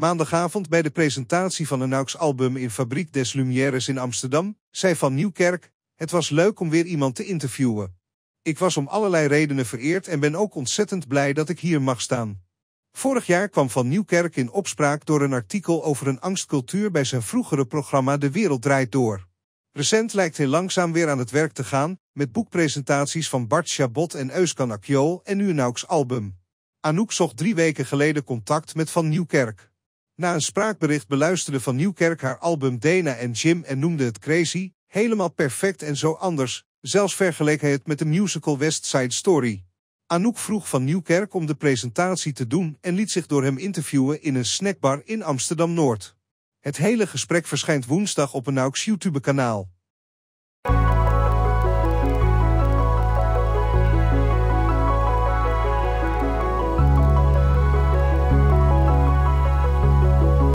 Maandagavond bij de presentatie van een Aux album in Fabriek des Lumières in Amsterdam, zei Van Nieuwkerk, het was leuk om weer iemand te interviewen. Ik was om allerlei redenen vereerd en ben ook ontzettend blij dat ik hier mag staan. Vorig jaar kwam Van Nieuwkerk in opspraak door een artikel over een angstcultuur bij zijn vroegere programma De Wereld Draait Door. Recent lijkt hij langzaam weer aan het werk te gaan, met boekpresentaties van Bart Chabot en Euskan Akjol en nu een album. Anouk zocht drie weken geleden contact met Van Nieuwkerk. Na een spraakbericht beluisterde Van Nieuwkerk haar album Dana en Jim en noemde het crazy, helemaal perfect en zo anders, zelfs vergeleek hij het met de musical West Side Story. Anouk vroeg Van Nieuwkerk om de presentatie te doen en liet zich door hem interviewen in een snackbar in Amsterdam-Noord. Het hele gesprek verschijnt woensdag op een Nauks YouTube-kanaal.